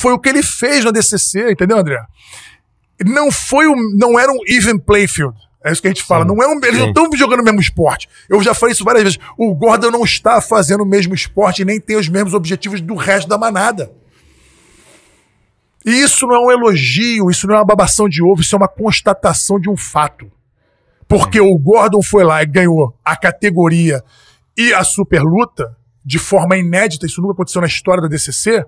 Foi o que ele fez na DCC, entendeu, André? Não foi um, não era um even playfield. É isso que a gente fala. Sim. Não é um, eles Sim. não estão jogando o mesmo esporte. Eu já falei isso várias vezes. O Gordon não está fazendo o mesmo esporte e nem tem os mesmos objetivos do resto da manada. E isso não é um elogio, isso não é uma babação de ovo, isso é uma constatação de um fato. Porque o Gordon foi lá e ganhou a categoria e a superluta de forma inédita, isso nunca aconteceu na história da DCC,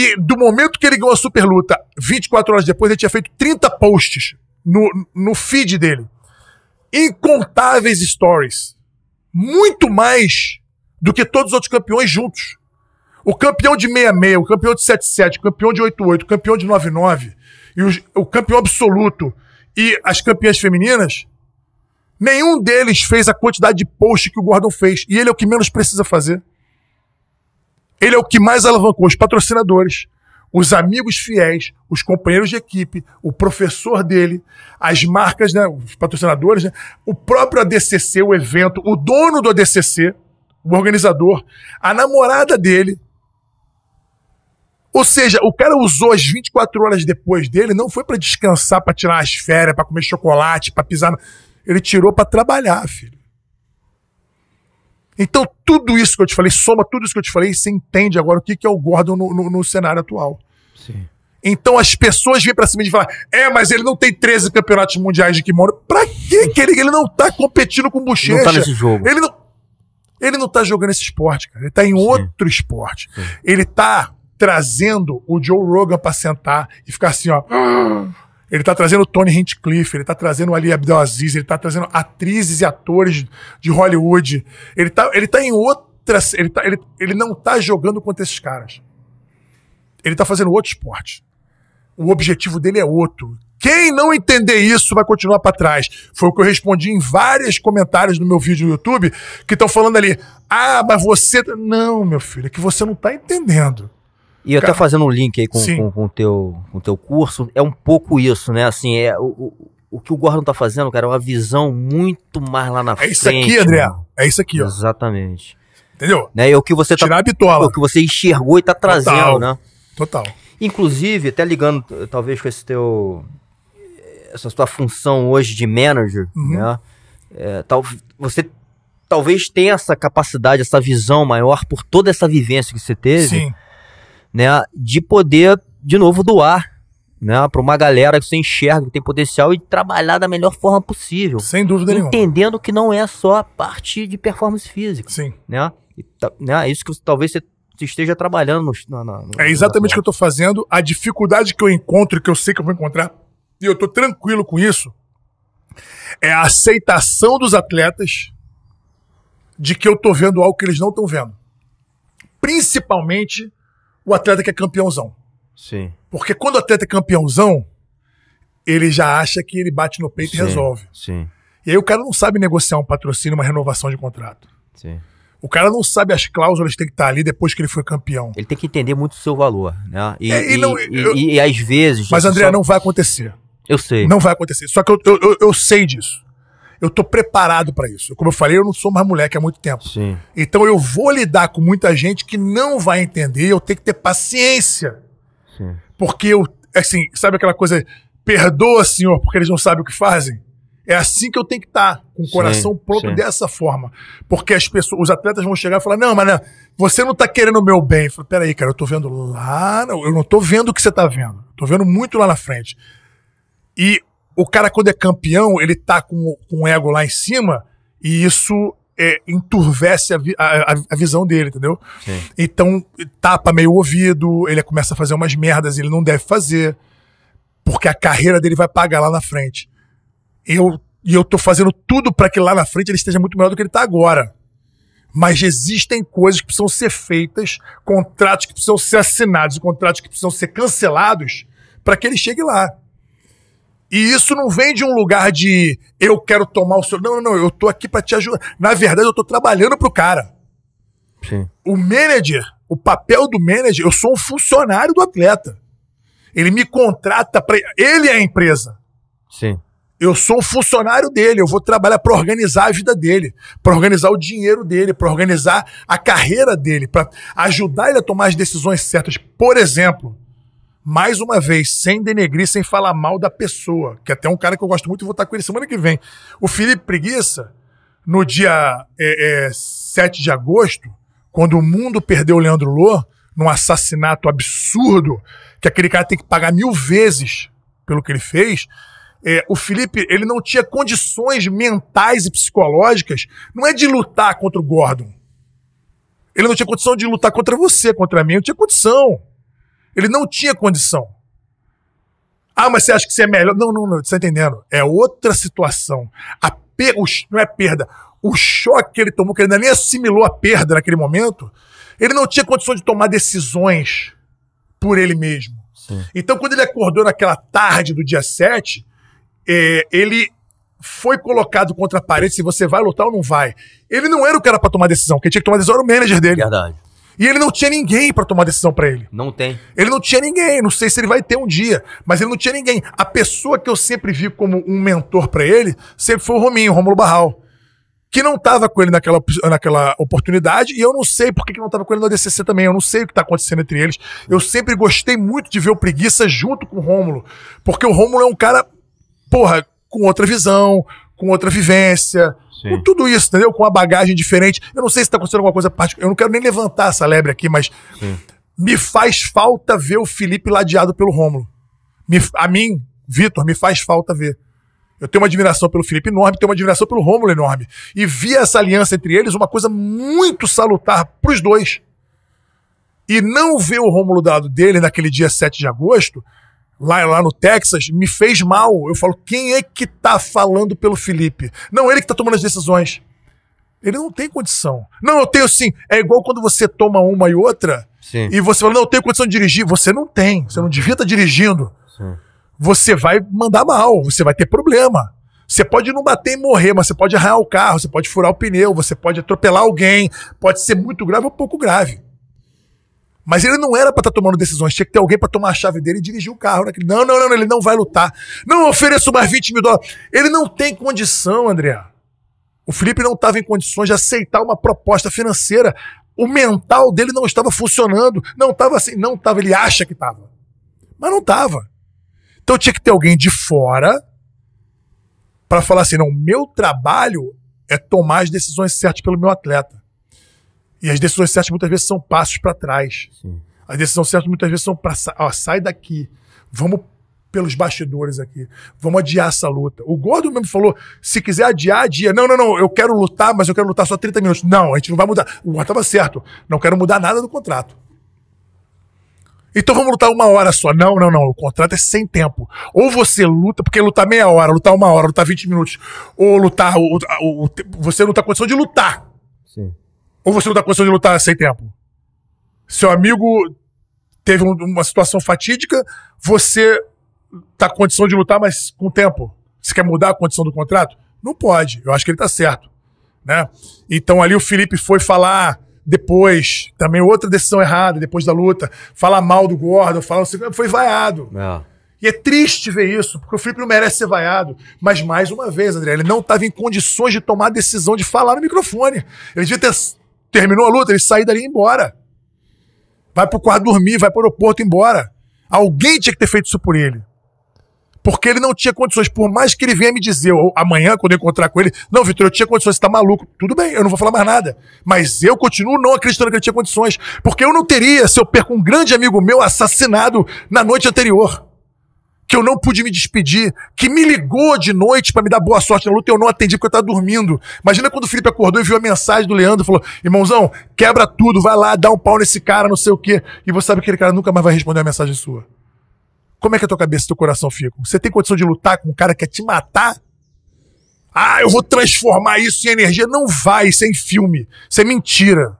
e do momento que ele ganhou a super luta, 24 horas depois, ele tinha feito 30 posts no, no feed dele. Incontáveis stories. Muito mais do que todos os outros campeões juntos. O campeão de 66, o campeão de 77, o campeão de 88, o campeão de 99 e o campeão absoluto e as campeãs femininas, nenhum deles fez a quantidade de posts que o Gordon fez. E ele é o que menos precisa fazer. Ele é o que mais alavancou os patrocinadores, os amigos fiéis, os companheiros de equipe, o professor dele, as marcas, né, os patrocinadores, né, o próprio ADCC, o evento, o dono do ADCC, o organizador, a namorada dele. Ou seja, o cara usou as 24 horas depois dele, não foi para descansar, para tirar as férias, para comer chocolate, para pisar. Ele tirou para trabalhar, filho. Então, tudo isso que eu te falei, soma tudo isso que eu te falei, você entende agora o que, que é o Gordon no, no, no cenário atual. Sim. Então as pessoas vêm pra cima de falar: é, mas ele não tem 13 campeonatos mundiais de kimono. Pra quê que ele, ele não tá competindo com ele Não tá nesse jogo. Ele não, ele não tá jogando esse esporte, cara. Ele tá em Sim. outro esporte. Sim. Ele tá trazendo o Joe Rogan pra sentar e ficar assim, ó. Ele está trazendo Tony Hinchcliffe, ele está trazendo Ali Abdelaziz, ele está trazendo atrizes e atores de Hollywood. Ele está ele tá em outras. Ele, tá, ele, ele não está jogando contra esses caras. Ele está fazendo outro esporte. O objetivo dele é outro. Quem não entender isso vai continuar para trás. Foi o que eu respondi em vários comentários no meu vídeo no YouTube que estão falando ali: ah, mas você. Tá- não, meu filho, é que você não está entendendo. E até fazendo um link aí com o com, teu, com teu curso, é um pouco isso, né? Assim, é o, o, que o Gordon tá fazendo, cara, é uma visão muito mais lá na frente. É isso aqui, André. Mano. É isso aqui, ó. Exatamente. Entendeu? Né? E o que você tá, Tirar a bitola. O que você enxergou e tá trazendo, Total. né? Total. Inclusive, até ligando eh, talvez com esse teu essa tua função hoje de manager, uhum. né? É, tal, você talvez tenha essa capacidade, essa visão maior por toda essa vivência que você teve. Sim né, de poder, de novo, doar né, para uma galera que você enxerga que tem potencial e trabalhar da melhor forma possível. Sem dúvida entendendo nenhuma. Entendendo que não é só a parte de performance física. Sim. Né? E, tá, né é isso que talvez você esteja trabalhando. No, é exatamente o que eu estou fazendo. A dificuldade que eu encontro, que eu sei que eu vou encontrar, e eu estou tranquilo com isso, é a aceitação dos atletas de que eu estou vendo algo que eles não estão vendo. Principalmente o atleta que é campeãozão. Sim. Porque quando o atleta é campeãozão, ele já acha que ele bate no peito sim, e resolve. Sim. E aí o cara não sabe negociar um patrocínio, uma renovação de contrato. Sim. O cara não sabe as cláusulas que tem que estar ali depois que ele foi campeão. Ele tem que entender muito o seu valor, né? E, é, e, não, e, eu, e às vezes. Mas, André, só... não vai acontecer. Eu sei. Não vai acontecer. Só que eu, eu, eu, eu sei disso eu tô preparado para isso. Como eu falei, eu não sou mais moleque há muito tempo. Sim. Então eu vou lidar com muita gente que não vai entender, eu tenho que ter paciência. Sim. Porque eu, assim, sabe aquela coisa, perdoa, senhor, porque eles não sabem o que fazem? É assim que eu tenho que estar, tá, com o coração sim, pronto sim. dessa forma. Porque as pessoas, os atletas vão chegar e falar: não, mas não, né, você não está querendo o meu bem. Eu falo, peraí, cara, eu estou vendo lá, eu não estou vendo o que você está vendo. Estou vendo muito lá na frente. E o cara, quando é campeão, ele tá com, com o ego lá em cima e isso é, enturvece a, a, a, visão dele, entendeu? Sim. Então, tapa meio o ouvido, ele começa a fazer umas merdas, ele não deve fazer, porque a carreira dele vai pagar lá na frente. Eu, e eu tô fazendo tudo para que lá na frente ele esteja muito melhor do que ele tá agora. Mas existem coisas que precisam ser feitas, contratos que precisam ser assinados, contratos que precisam ser cancelados para que ele chegue lá. E isso não vem de um lugar de eu quero tomar o seu. Não, não, eu tô aqui para te ajudar. Na verdade, eu tô trabalhando pro cara. Sim. O manager, o papel do manager, eu sou um funcionário do atleta. Ele me contrata para ele é a empresa. Sim. Eu sou um funcionário dele, eu vou trabalhar para organizar a vida dele, para organizar o dinheiro dele, para organizar a carreira dele, para ajudar ele a tomar as decisões certas. Por exemplo, mais uma vez, sem denegrir, sem falar mal da pessoa, que é até é um cara que eu gosto muito e vou estar com ele semana que vem. O Felipe Preguiça, no dia é, é, 7 de agosto, quando o mundo perdeu o Leandro Lô, num assassinato absurdo, que aquele cara tem que pagar mil vezes pelo que ele fez, é, o Felipe ele não tinha condições mentais e psicológicas, não é de lutar contra o Gordon. Ele não tinha condição de lutar contra você, contra mim, não tinha condição. Ele não tinha condição. Ah, mas você acha que você é melhor? Não, não, não, você está entendendo. É outra situação. A per... Não é perda. O choque que ele tomou, que ele ainda nem assimilou a perda naquele momento, ele não tinha condição de tomar decisões por ele mesmo. Sim. Então, quando ele acordou naquela tarde do dia 7, é, ele foi colocado contra a parede se você vai lutar ou não vai. Ele não era o cara para tomar decisão, quem tinha que tomar decisão era o manager dele. Verdade. E ele não tinha ninguém para tomar decisão para ele. Não tem. Ele não tinha ninguém, não sei se ele vai ter um dia, mas ele não tinha ninguém. A pessoa que eu sempre vi como um mentor para ele sempre foi o Rominho, o Romulo Barral. Que não estava com ele naquela, naquela oportunidade, e eu não sei por que não estava com ele no ADCC também, eu não sei o que está acontecendo entre eles. Eu sempre gostei muito de ver o Preguiça junto com o Rômulo, porque o Rômulo é um cara, porra, com outra visão, com outra vivência, Sim. com tudo isso, entendeu? Com uma bagagem diferente. Eu não sei se está acontecendo alguma coisa particular. Eu não quero nem levantar essa lebre aqui, mas Sim. me faz falta ver o Felipe ladeado pelo Rômulo. Me, a mim, Vitor, me faz falta ver. Eu tenho uma admiração pelo Felipe enorme, tenho uma admiração pelo Rômulo enorme. E vi essa aliança entre eles uma coisa muito salutar para os dois. E não ver o Rômulo dado dele naquele dia 7 de agosto lá, lá no Texas me fez mal. Eu falo, quem é que tá falando pelo Felipe? Não, ele que tá tomando as decisões. Ele não tem condição. Não, eu tenho sim. É igual quando você toma uma e outra sim. e você fala, não, eu tenho condição de dirigir. Você não tem. Você não devia estar tá dirigindo. Sim. Você vai mandar mal. Você vai ter problema. Você pode não bater e morrer, mas você pode arranhar o carro, você pode furar o pneu, você pode atropelar alguém. Pode ser muito grave ou pouco grave. Mas ele não era para estar tá tomando decisões, tinha que ter alguém para tomar a chave dele e dirigir o carro. Naquele... Né? Não, não, não, ele não vai lutar. Não, ofereço mais 20 mil dólares. Ele não tem condição, André. O Felipe não estava em condições de aceitar uma proposta financeira. O mental dele não estava funcionando. Não estava assim, não estava. Ele acha que estava, mas não estava. Então tinha que ter alguém de fora para falar assim: não, meu trabalho é tomar as decisões certas pelo meu atleta. E as decisões certas muitas vezes são passos para trás. Sim. As decisões certas muitas vezes são para ó, sai daqui, vamos pelos bastidores aqui, vamos adiar essa luta. O Gordo mesmo falou, se quiser adiar, adia. Não, não, não, eu quero lutar, mas eu quero lutar só 30 minutos. Não, a gente não vai mudar. O Gordo estava certo, não quero mudar nada do contrato. Então vamos lutar uma hora só. Não, não, não. O contrato é sem tempo. Ou você luta, porque lutar meia hora, lutar uma hora, lutar 20 minutos, ou lutar. Ou, ou, ou, você não tá condição de lutar. Sim. Ou você não tá condição de lutar sem tempo? Seu amigo teve um, uma situação fatídica, você tá com condição de lutar, mas com tempo. Você quer mudar a condição do contrato? Não pode. Eu acho que ele tá certo. Né? Então ali o Felipe foi falar depois, também outra decisão errada depois da luta, falar mal do Gordon, falar foi vaiado. É. E é triste ver isso, porque o Felipe não merece ser vaiado. Mas mais uma vez, André, ele não estava em condições de tomar a decisão de falar no microfone. Ele devia ter Terminou a luta, ele sai dali e embora. Vai pro quarto dormir, vai pro aeroporto e embora. Alguém tinha que ter feito isso por ele. Porque ele não tinha condições, por mais que ele venha me dizer amanhã, quando eu encontrar com ele, não, Vitor, eu tinha condições, você tá maluco. Tudo bem, eu não vou falar mais nada. Mas eu continuo não acreditando que ele tinha condições. Porque eu não teria, se eu perco um grande amigo meu assassinado na noite anterior que eu não pude me despedir, que me ligou de noite para me dar boa sorte na luta e eu não atendi porque eu tava dormindo. Imagina quando o Felipe acordou e viu a mensagem do Leandro e falou: irmãozão, quebra tudo, vai lá, dá um pau nesse cara, não sei o quê. E você sabe que aquele cara nunca mais vai responder a mensagem sua. Como é que a tua cabeça e teu coração ficam? Você tem condição de lutar com um cara que quer te matar? Ah, eu vou transformar isso em energia. Não vai, isso é em filme. Isso é mentira.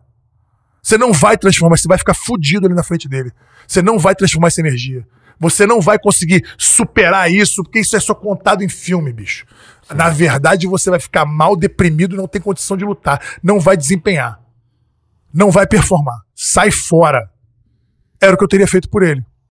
Você não vai transformar, você vai ficar fudido ali na frente dele. Você não vai transformar essa energia. Você não vai conseguir superar isso, porque isso é só contado em filme, bicho. Sim. Na verdade, você vai ficar mal, deprimido, não tem condição de lutar. Não vai desempenhar. Não vai performar. Sai fora. Era o que eu teria feito por ele.